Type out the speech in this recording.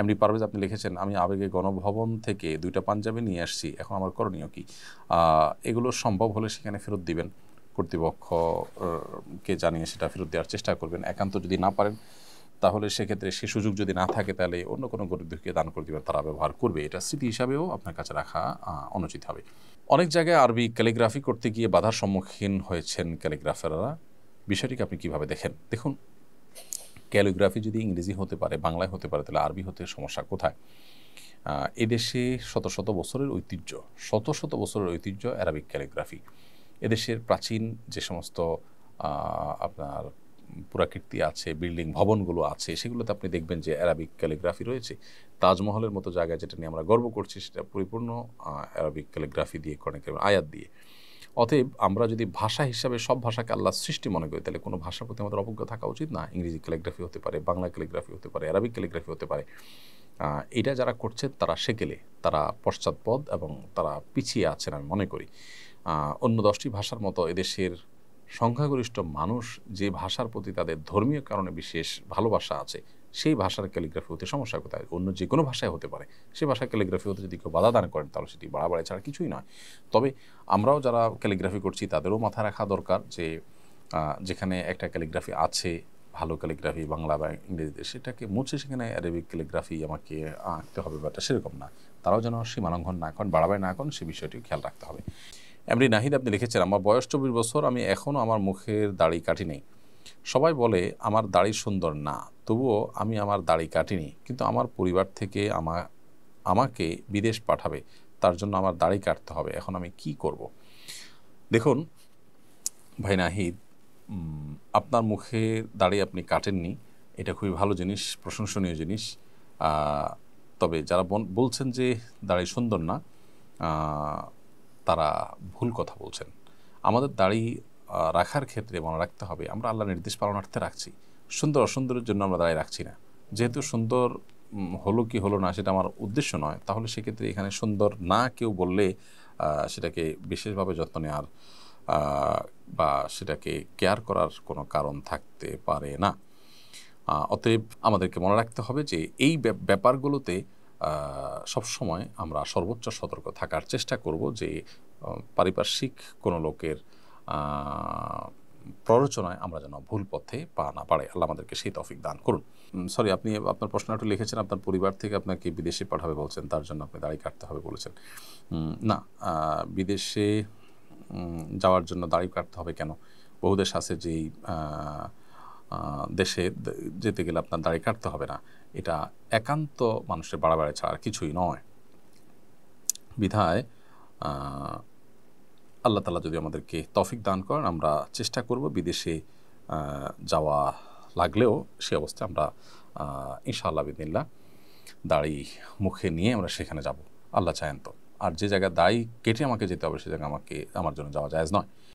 MD Parvez আপনি লিখেছেন আমি আবেগে গণভবন থেকে দুইটা পাঞ্জাবি নিয়ে আসছি এখন আমার করণীয় কি এগুলো সম্ভব হলে সেখানে ফেরত দিবেন কর্তৃপক্ষকে জানিয়ে সেটা ফেরত দেওয়ার চেষ্টা করবেন একান্ত যদি না পারেন তাহলে সেক্ষেত্রে সে সুযোগ যদি না থাকে তাহলে অন্য কোনো গরিবদেরকে দান করে দেবেন তারা ব্যবহার করবে এটা স্মৃতি হিসাবেও আপনার কাছে রাখা অনুচিত হবে অনেক জায়গায় আরবি ক্যালিগ্রাফি করতে গিয়ে বাধার সম্মুখীন হয়েছেন ক্যালিগ্রাফাররা বিষয়টিকে আপনি কিভাবে দেখেন দেখুন ক্যালিগ্রাফি যদি ইংরেজি হতে পারে বাংলায় হতে পারে তাহলে আরবি হতে সমস্যা কোথায় এদেশে শত শত বছরের ঐতিহ্য শত শত বছরের ঐতিহ্য অ্যারাবিক ক্যালিগ্রাফি এদেশের প্রাচীন যে সমস্ত আপনার পুরাকীর্তি আছে বিল্ডিং ভবনগুলো আছে সেগুলোতে আপনি দেখবেন যে অ্যারাবিক ক্যালিগ্রাফি রয়েছে তাজমহলের মতো জায়গায় যেটা নিয়ে আমরা গর্ব করছি সেটা পরিপূর্ণ অ্যারাবিক ক্যালিগ্রাফি দিয়ে কনেক আয়াত দিয়ে অতএব আমরা যদি ভাষা হিসাবে সব ভাষাকে আল্লাহ সৃষ্টি মনে করি তাহলে কোনো ভাষার প্রতি আমাদের অবজ্ঞা থাকা উচিত না ইংরেজি ক্যালিগ্রাফি হতে পারে বাংলা ক্যালিগ্রাফি হতে পারে অ্যারাবিক ক্যালিগ্রাফি হতে পারে এটা যারা করছে তারা সেকেলে তারা পশ্চাৎপদ এবং তারা পিছিয়ে আছেন আমি মনে করি অন্য দশটি ভাষার মতো এদেশের সংখ্যাগরিষ্ঠ মানুষ যে ভাষার প্রতি তাদের ধর্মীয় কারণে বিশেষ ভালোবাসা আছে সেই ভাষার ক্যালিগ্রাফি হতে সমস্যা কোথায় অন্য যে কোনো ভাষায় হতে পারে সেই ভাষার ক্যালিগ্রাফি হতে যদি কেউ বাধা দান করেন তাহলে সেটি বাড়াবাড়ি ছাড়া কিছুই নয় তবে আমরাও যারা ক্যালিগ্রাফি করছি তাদেরও মাথা রাখা দরকার যে যেখানে একটা ক্যালিগ্রাফি আছে ভালো ক্যালিগ্রাফি বাংলা বা ইংরেজিতে সেটাকে মুছে সেখানে অ্যারেবিক ক্যালিগ্রাফি আমাকে আঁকতে হবে ব্যাপারটা সেরকম না তারাও যেন সীমালঙ্ঘন না করেন বাড়াবাড়ি না করেন সে বিষয়টিও খেয়াল রাখতে হবে এমনি নাহিদ আপনি লিখেছেন আমার বয়স চব্বিশ বছর আমি এখনও আমার মুখের দাড়ি কাটি নেই সবাই বলে আমার দাড়ি সুন্দর না তবুও আমি আমার দাড়ি কাটিনি কিন্তু আমার পরিবার থেকে আমার আমাকে বিদেশ পাঠাবে তার জন্য আমার দাড়ি কাটতে হবে এখন আমি কি করব। দেখুন ভাই নাহিদ আপনার মুখে দাড়ি আপনি কাটেননি এটা খুবই ভালো জিনিস প্রশংসনীয় জিনিস তবে যারা বলছেন যে দাড়ি সুন্দর না তারা ভুল কথা বলছেন আমাদের দাড়ি রাখার ক্ষেত্রে মনে রাখতে হবে আমরা আল্লাহ নির্দেশ পালনার্থে রাখছি সুন্দর অসুন্দরের জন্য আমরা দাঁড়িয়ে রাখছি না যেহেতু সুন্দর হলো কি হলো না সেটা আমার উদ্দেশ্য নয় তাহলে সেক্ষেত্রে এখানে সুন্দর না কেউ বললে সেটাকে বিশেষভাবে যত্ন নেওয়ার বা সেটাকে কেয়ার করার কোনো কারণ থাকতে পারে না অতএব আমাদেরকে মনে রাখতে হবে যে এই ব্যাপারগুলোতে সবসময় আমরা সর্বোচ্চ সতর্ক থাকার চেষ্টা করব যে পারিপার্শ্বিক কোনো লোকের প্ররোচনায় আমরা যেন ভুল পথে পা না পারে আল্লাহ আমাদেরকে সেই তফিক দান করুন সরি আপনি আপনার প্রশ্নটা লিখেছেন আপনার পরিবার থেকে আপনাকে বিদেশে পাঠাবে বলছেন তার জন্য আপনি দাড়ি কাটতে হবে বলেছেন না বিদেশে যাওয়ার জন্য দাড়ি কাটতে হবে কেন বহু দেশ আছে যেই দেশে যেতে গেলে আপনার দাড়ি কাটতে হবে না এটা একান্ত মানুষের বাড়াবাড়ি ছাড়া কিছুই নয় বিধায় আল্লাহ তালা যদি আমাদেরকে তফিক দান করেন আমরা চেষ্টা করব বিদেশে যাওয়া লাগলেও সে অবস্থায় আমরা ইনশাআল্লাহ বিদিল্লা দাড়ি মুখে নিয়ে আমরা সেখানে যাব আল্লাহ চায়েন তো আর যে জায়গায় দাড়ি কেটে আমাকে যেতে হবে সে জায়গায় আমাকে আমার জন্য যাওয়া যায়জ নয়